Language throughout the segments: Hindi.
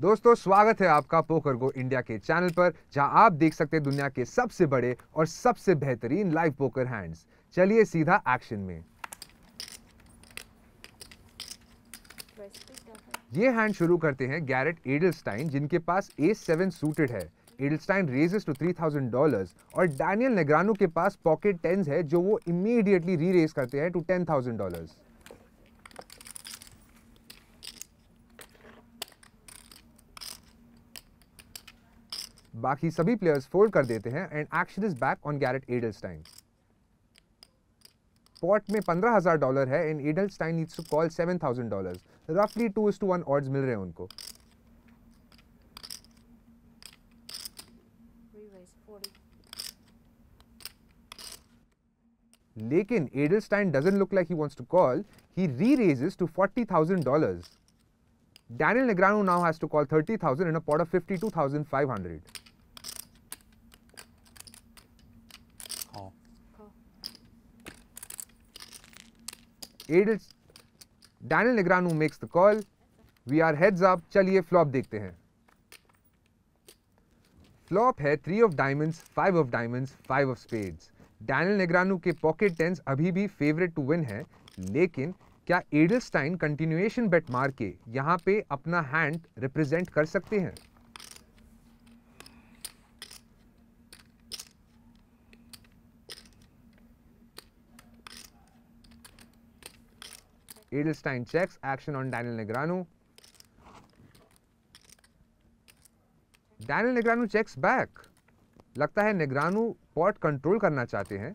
दोस्तों स्वागत है आपका पोकर गो इंडिया के चैनल पर जहां आप देख सकते हैं दुनिया के सबसे बड़े और सबसे बेहतरीन लाइव पोकर हैंड्स चलिए सीधा एक्शन में ये हैंड शुरू करते हैं गैरेट एडलस्टाइन जिनके पास ए सेवन सूटेड है Adelstein raises to three thousand dollar और डैनियल नेग्रानो के पास पॉकेट टेन्स है जो वो इमीडिएटली री रेस करते हैं टू टेन थाउजेंड डॉलर बाकी सभी प्लेयर्स फोल्ड कर देते हैं and action is back on Garrett Adelstein pot में पंद्रह हज़ार डॉलर है and Adelstein needs to call seven thousand dollar रफली two is to one odds मिल रहे हैं उनको लेकिन Adelstein doesn't look like he wants to call he re raises to forty thousand dollars Daniel Negreanu now has to call 30,000 in a pot of 52,500. Call. Call. Adels, Daniel Negreanu makes the call. We are heads up. चलिए फ्लॉप देखते हैं फ्लॉप है three of diamonds five of diamonds five of spades Daniel Negreanu के पॉकेट टेंस अभी भी फेवरेट टू विन है लेकिन क्या एडलस्टाइन कंटिन्यूएशन बेट मार के यहाँ पे अपना हैंड रिप्रेजेंट कर सकते हैं Edelstein checks action on Daniel Negreanu. Daniel Negreanu checks back लगता है निगरानू पॉट कंट्रोल करना चाहते हैं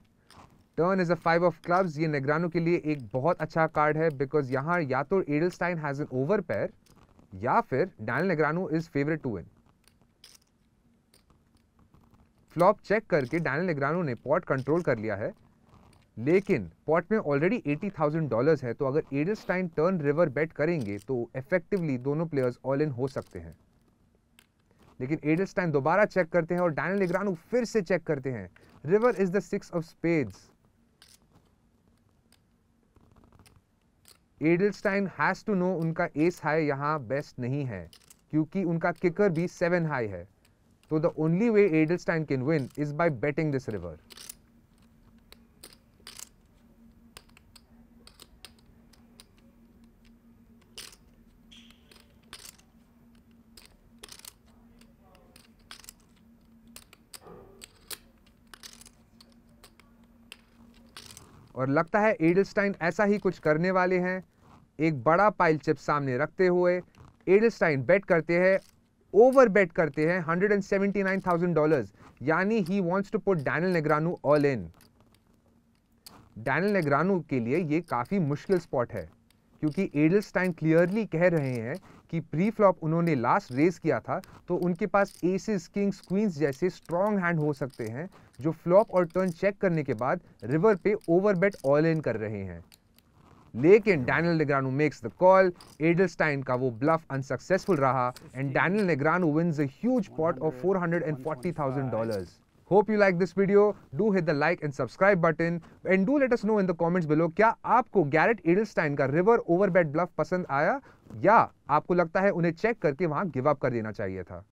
turn is a five of clubs ये निगरानू के लिए एक बहुत अच्छा कार्ड है बिकॉज यहाँ या तो एडलस्टाइन हैज़ एन ओवर पैर या फिर Daniel Negreanu is favourite to win flop check करके डैनल निगरानू ने पॉट कंट्रोल कर लिया है लेकिन पॉट में ऑलरेडी एटी थाउजेंड डॉलर्स है तो अगर एडलस्टाइन टर्न रिवर बेट करेंगे तो इफेक्टिवली दोनों प्लेयर्स ऑल इन हो सकते हैं लेकिन एडलस्टाइन दोबारा चेक करते हैं और डैनियल निगरानू फिर से चेक करते हैं river is the six of spades Adelstein has to know उनका एस हाई यहां बेस्ट नहीं है क्योंकि उनका किकर भी सेवन हाई है तो the only way Adelstein can win is by betting this river और लगता है एडलस्टाइन ऐसा ही कुछ करने वाले हैं एक बड़ा पाइल चिप सामने रखते हुए एडलस्टाइन बेट करते हैं ओवर बेट करते हैं 179,000 डॉलर्स यानी he wants to put Daniel Negreanu all in Daniel Negreanu के लिए ये काफ़ी मुश्किल स्पॉट है क्योंकि एडलस्टाइन क्लियरली कह रहे हैं कि प्री फ्लॉप उन्होंने लास्ट रेस किया था तो उनके पास एसिस किंग्स क्वींस जैसे स्ट्रॉन्ग हैंड हो सकते हैं जो फ्लॉप और टर्न चेक करने के बाद रिवर पे ओवर बेट ऑल इन कर रहे हैं लेकिन Daniel Negreanu makes the call Adelstein का वो ब्लफ अनसक्सेसफुल रहा and Daniel Negreanu wins a huge pot of 440,000 dollars hope you like this video do hit the like and subscribe button and do let us know in the comments below क्या आपको गैरेट एडलस्टाइन का रिवर ओवरबेट ब्लफ पसंद आया या आपको लगता है उन्हें चेक करके वहां गिव अप कर देना चाहिए था